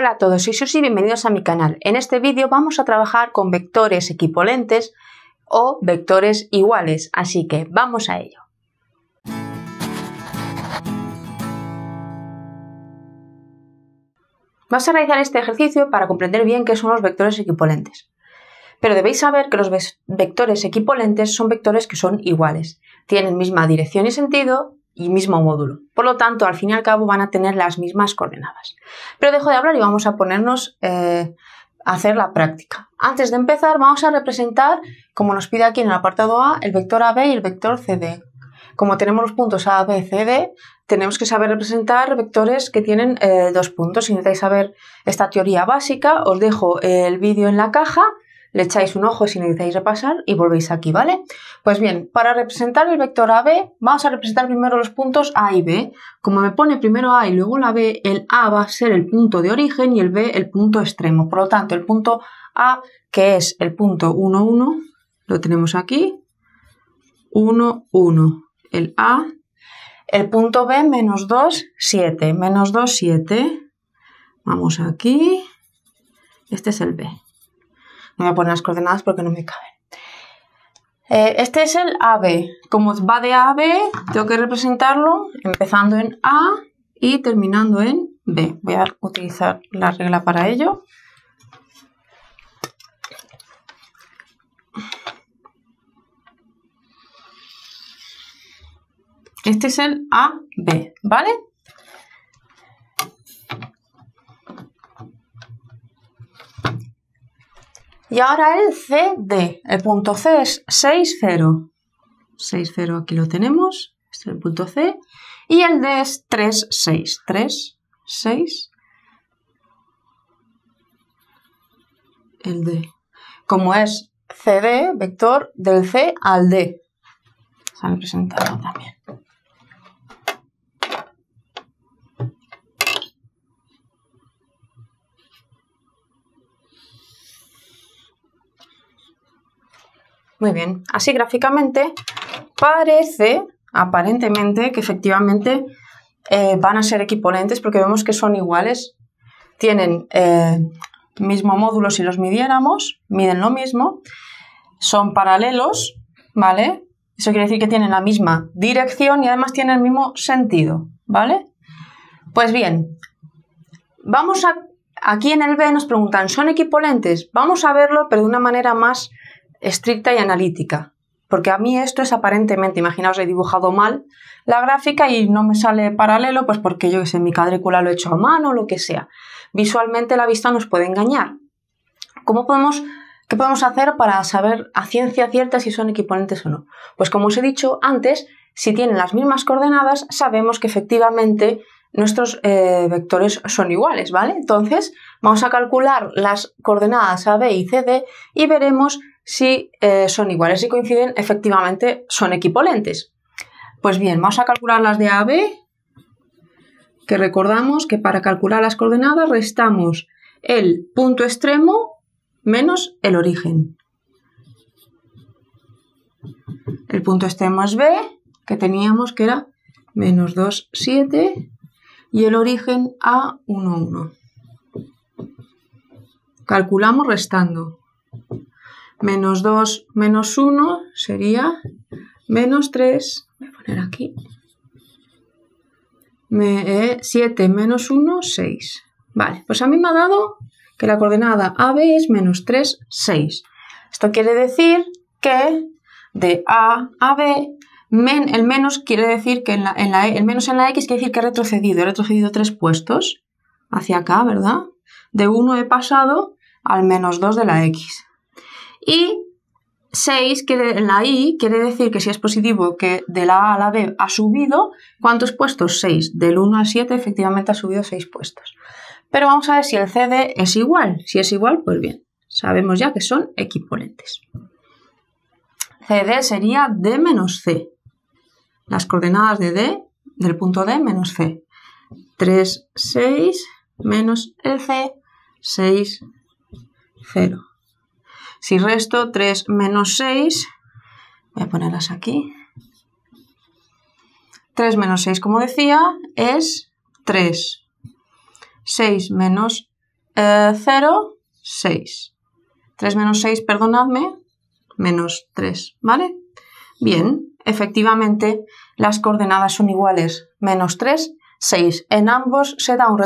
Hola a todos, soy Susi y bienvenidos a mi canal. En este vídeo vamos a trabajar con vectores equipolentes o vectores iguales, así que vamos a ello. Vamos a realizar este ejercicio para comprender bien qué son los vectores equipolentes, Pero debéis saber que los vectores equipolentes son vectores que son iguales, tienen misma dirección y sentido y mismo módulo. Por lo tanto, al fin y al cabo van a tener las mismas coordenadas. Pero dejo de hablar y vamos a ponernos eh, a hacer la práctica. Antes de empezar, vamos a representar, como nos pide aquí en el apartado A, el vector AB y el vector CD. Como tenemos los puntos A, B, C, D, tenemos que saber representar vectores que tienen eh, dos puntos. Si necesitáis saber esta teoría básica, os dejo el vídeo en la caja le echáis un ojo si necesitáis repasar y volvéis aquí, ¿vale? Pues bien, para representar el vector AB, vamos a representar primero los puntos A y B. Como me pone primero A y luego la B, el A va a ser el punto de origen y el B el punto extremo. Por lo tanto, el punto A, que es el punto 1, 1, lo tenemos aquí, 1, 1, el A. El punto B, menos 2, 7, menos 2, 7. Vamos aquí, este es el B voy a poner las coordenadas porque no me caben. Eh, este es el AB. Como va de A a B, tengo que representarlo empezando en A y terminando en B. Voy a utilizar la regla para ello. Este es el AB, ¿vale? Y ahora el CD. El punto C es 6, 0. 6, 0 aquí lo tenemos. Este es el punto C. Y el D es 3, 6. 3, 6. El D. Como es CD, vector del C al D. Se ha representado también. Muy bien, así gráficamente parece aparentemente que efectivamente eh, van a ser equipolentes porque vemos que son iguales, tienen el eh, mismo módulo si los midiéramos, miden lo mismo, son paralelos, ¿vale? Eso quiere decir que tienen la misma dirección y además tienen el mismo sentido, ¿vale? Pues bien, vamos a, aquí en el B nos preguntan, ¿son equipolentes? Vamos a verlo, pero de una manera más estricta y analítica. Porque a mí esto es aparentemente, imaginaos, he dibujado mal la gráfica y no me sale paralelo, pues porque yo que sé, mi cadrícula lo he hecho a mano, o lo que sea. Visualmente la vista nos puede engañar. ¿Cómo podemos, ¿Qué podemos hacer para saber a ciencia cierta si son equivalentes o no? Pues como os he dicho antes, si tienen las mismas coordenadas, sabemos que efectivamente nuestros eh, vectores son iguales, ¿vale? Entonces, vamos a calcular las coordenadas A, B y C, D y veremos si eh, son iguales y coinciden, efectivamente son equipolentes. Pues bien, vamos a calcular las de AB, que recordamos que para calcular las coordenadas restamos el punto extremo menos el origen. El punto extremo es B, que teníamos que era menos 2, 7, y el origen A, 1, 1. Calculamos restando menos 2 menos 1 sería menos 3, voy a poner aquí, 7 eh, menos 1, 6. Vale, pues a mí me ha dado que la coordenada AB es menos 3, 6. Esto quiere decir que de A a B, men, el menos quiere decir que en la, e, el menos en la X quiere decir que he retrocedido, he retrocedido tres puestos hacia acá, ¿verdad? De 1 he pasado al menos 2 de la X. Y 6 en la I quiere decir que si es positivo que de la A a la B ha subido, ¿cuántos puestos? 6. Del 1 al 7 efectivamente ha subido 6 puestos. Pero vamos a ver si el CD es igual. Si es igual, pues bien, sabemos ya que son equivalentes. CD sería D menos C. Las coordenadas de D, del punto D menos C. 3, 6, menos el C, 6, 0. Si resto 3 menos 6, voy a ponerlas aquí. 3 menos 6, como decía, es 3. 6 menos 0, 6. 3 menos 6, perdonadme, menos 3, ¿vale? Bien, efectivamente, las coordenadas son iguales. Menos 3, 6. En ambos se da un,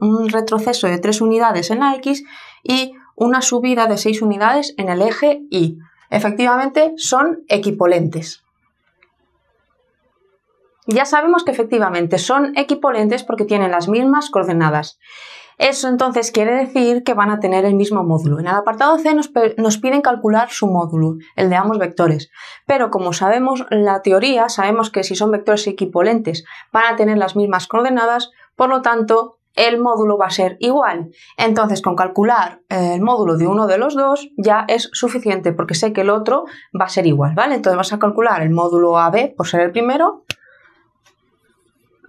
un retroceso de 3 unidades en la X y una subida de 6 unidades en el eje Y. Efectivamente, son equipolentes. Ya sabemos que efectivamente son equipolentes porque tienen las mismas coordenadas. Eso entonces quiere decir que van a tener el mismo módulo. En el apartado C nos, nos, piden calcular su módulo, el de ambos vectores. Pero como sabemos la teoría, sabemos que si son vectores equipolentes van a tener las mismas coordenadas, por lo tanto el módulo va a ser igual. Entonces, con calcular eh, el módulo de uno de los dos ya es suficiente porque sé que el otro va a ser igual, ¿vale? Entonces vas a calcular el módulo AB por ser el primero.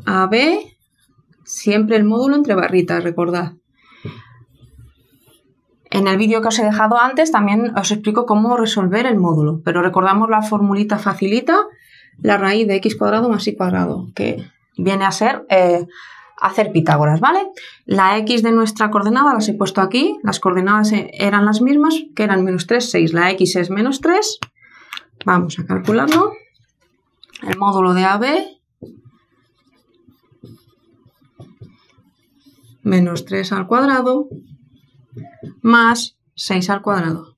AB, siempre el módulo entre barritas, recordad. En el vídeo que os he dejado antes también os explico cómo resolver el módulo, pero recordamos la formulita facilita, la raíz de x cuadrado más y cuadrado, que viene a ser... Eh, hacer Pitágoras, ¿vale? La x de nuestra coordenada las he puesto aquí, las coordenadas e- eran las mismas, que eran menos 3, 6, la x es menos 3, vamos a calcularlo, el módulo de AB, menos 3 al cuadrado, más 6 al cuadrado.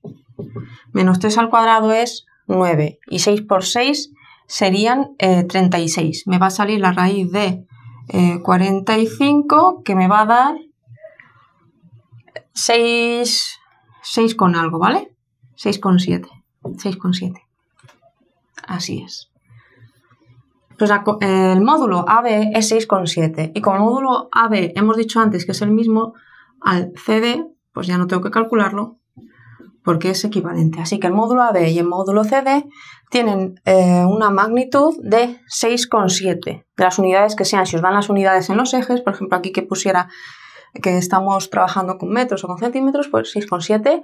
Menos 3 al cuadrado es 9 y 6 por 6 serían 36. Eh, Me va a salir la raíz de 45, eh, que me va a dar 6, 6 con algo, ¿vale? con 7. Así es. Pues eh, el módulo AB es 6 con 7. Y como el módulo AB hemos dicho antes que es el mismo al CD, pues ya no tengo que calcularlo, porque es equivalente. Así que el módulo AB y el módulo CD tienen eh, una magnitud de 6,7 de las unidades que sean. Si os dan las unidades en los ejes, por ejemplo, aquí que pusiera que estamos trabajando con metros o con centímetros, pues 6,7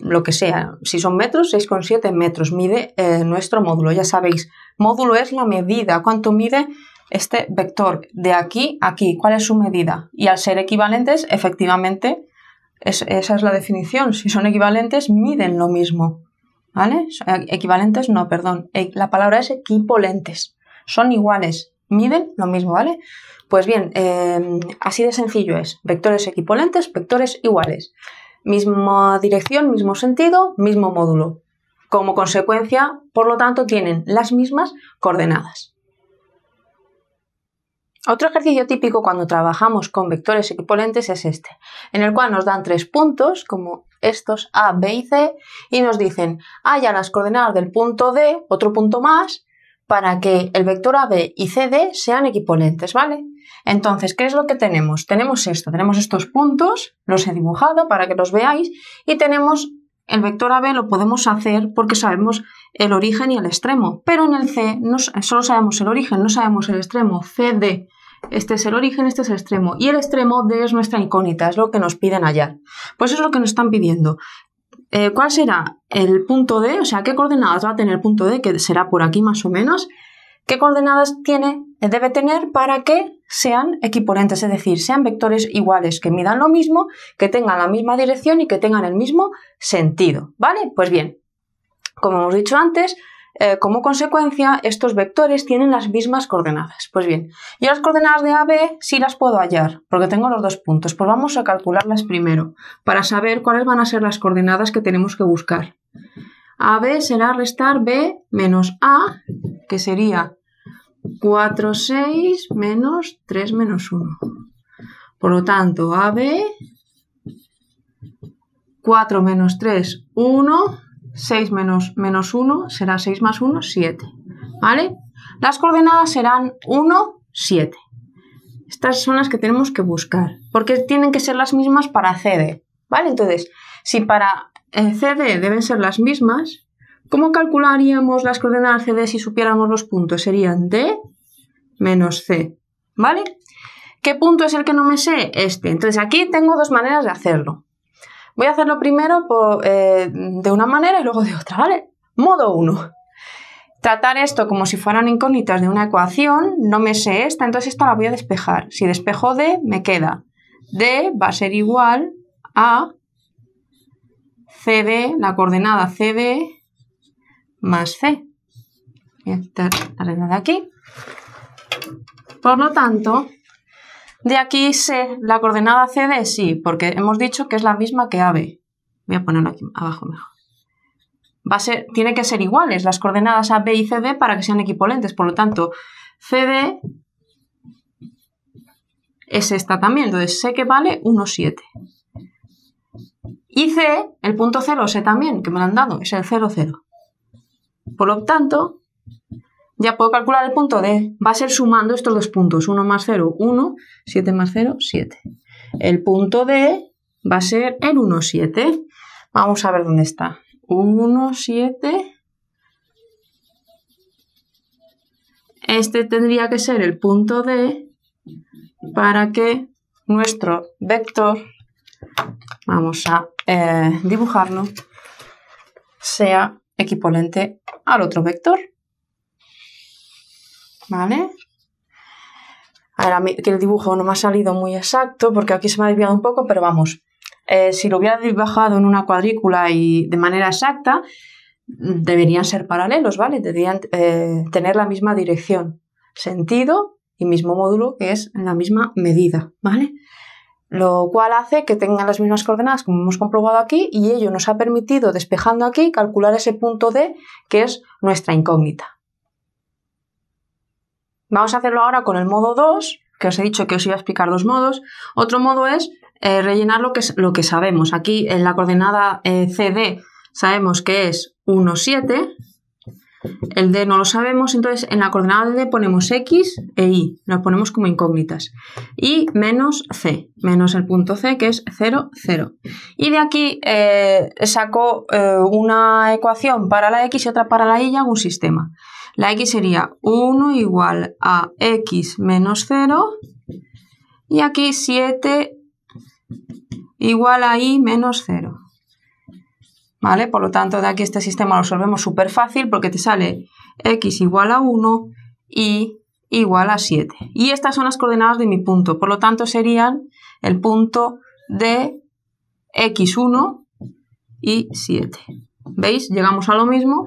lo que sea. Si son metros, 6,7 metros mide eh, nuestro módulo. Ya sabéis, módulo es la medida, cuánto mide este vector de aquí a aquí, cuál es su medida. Y al ser equivalentes, efectivamente, esa es la definición. Si son equivalentes, miden lo mismo. ¿Vale? Eh, equivalentes, no, perdón. E, la palabra es equipolentes. Son iguales, miden lo mismo, ¿vale? Pues bien, em, así de sencillo es. Vectores equipolentes, vectores iguales. Misma dirección, mismo sentido, mismo módulo. Como consecuencia, por lo tanto, tienen las mismas coordenadas. Otro ejercicio típico cuando trabajamos con vectores equipolentes es este, en el cual nos dan tres puntos, como estos A, B y C, y nos dicen, ah, a las coordenadas del punto D, otro punto más, para que el vector AB y CD sean equipolentes, ¿vale? Entonces, ¿qué es lo que tenemos? Tenemos esto, tenemos estos puntos, los he dibujado para que los veáis, y tenemos el vector AB lo podemos hacer porque sabemos el origen y el extremo, pero en el C no, solo sabemos el origen, no sabemos el extremo. CD este es el origen, este es el extremo. Y el extremo D es nuestra incógnita, es lo que nos piden allá. Pues eso es lo que nos están pidiendo. Eh, ¿Cuál será el punto D? O sea, ¿qué coordenadas va a tener el punto D? Que será por aquí más o menos. ¿Qué coordenadas tiene, eh, debe tener para que sean equiponentes? Es decir, sean vectores iguales, que midan lo mismo, que tengan la misma dirección y que tengan el mismo sentido. ¿Vale? Pues bien, como hemos dicho antes, eh, como consecuencia, estos vectores tienen las mismas coordenadas. Pues bien, yo las coordenadas de AB sí las puedo hallar, porque tengo los dos puntos. Pues vamos a calcularlas primero, para saber cuáles van a ser las coordenadas que tenemos que buscar. AB será restar B menos A, que sería 4, 6 menos 3 menos 1. Por lo tanto, AB 4 menos 3, 1 6 menos, menos 1 será 6 más 1, 7. ¿Vale? Las coordenadas serán 1, 7. Estas son las que tenemos que buscar, porque tienen que ser las mismas para CD. ¿Vale? Entonces, si para eh, CD deben ser las mismas, ¿cómo calcularíamos las coordenadas CD si supiéramos los puntos? Serían D menos C. ¿Vale? ¿Qué punto es el que no me sé? Este. Entonces, aquí tengo dos maneras de hacerlo. Voy a hacerlo primero eh, de una manera y luego de otra, ¿vale? Modo 1. Tratar esto como si fueran incógnitas de una ecuación, no me sé esta, entonces esta la voy a despejar. Si despejo D, me queda. D va a ser igual a CD, la coordenada CD más C. Voy a quitar la de aquí. Por lo tanto, ¿De aquí sé la coordenada CD? Sí, porque hemos dicho que es la misma que AB. Voy a ponerlo aquí abajo mejor. Va tiene que ser iguales las coordenadas AB y CD para que sean equipolentes. Por lo tanto, CD es esta también. Entonces sé que vale 1,7. Y C, el punto 0, sé también, que me lo han dado, es el 0,0. Por lo tanto, ya puedo calcular el punto D. Va a ser sumando estos dos puntos, 1 más 0, 1, 7 más 0, 7. El punto D va a ser el 1, 7. Vamos a ver dónde está. 1, 7. Este tendría que ser el punto D para que nuestro vector, vamos a eh, dibujarlo, sea equivalente al otro vector. ¿vale? Ahora que el dibujo no me ha salido muy exacto porque aquí se me ha desviado un poco, pero vamos, eh, si lo hubiera dibujado en una cuadrícula y de manera exacta, deberían ser paralelos, ¿vale? Deberían eh, tener la misma dirección, sentido y mismo módulo que es la misma medida, ¿vale? Lo cual hace que tengan las mismas coordenadas, como hemos comprobado aquí, y ello nos ha permitido, despejando aquí, calcular ese punto D que es nuestra incógnita. Vamos a hacerlo ahora con el modo 2, que os he dicho que os iba a explicar dos modos. Otro modo es eh, rellenar lo que, lo que sabemos. Aquí en la coordenada eh, CD sabemos que es 1, 7. El D no lo sabemos, entonces en la coordenada D ponemos X e Y, nos ponemos como incógnitas. Y menos C, menos el punto C que es 0, 0. Y de aquí eh, saco una ecuación para la X y otra para la Y y hago un sistema. La x sería 1 igual a x menos 0. Y aquí 7 igual a y menos 0. ¿Vale? Por lo tanto, de aquí este sistema lo resolvemos súper fácil porque te sale x igual a 1 y igual a 7. Y estas son las coordenadas de mi punto. Por lo tanto, serían el punto de x1 y 7. ¿Veis? Llegamos a lo mismo,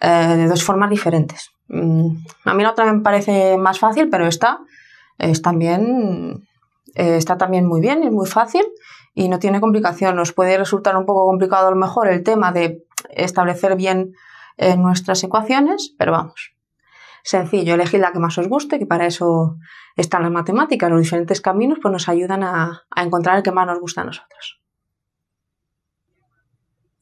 eh, de dos formas diferentes. Mm, a mí la otra me parece más fácil, pero esta también, eh, está también muy bien, es muy fácil y no tiene complicación. Nos puede resultar un poco complicado a lo mejor el tema de establecer bien eh, nuestras ecuaciones, pero vamos. Sencillo, elegid la que más os guste, que para eso están las matemáticas, los diferentes caminos, pues nos ayudan a, a encontrar el que más nos gusta a nosotros.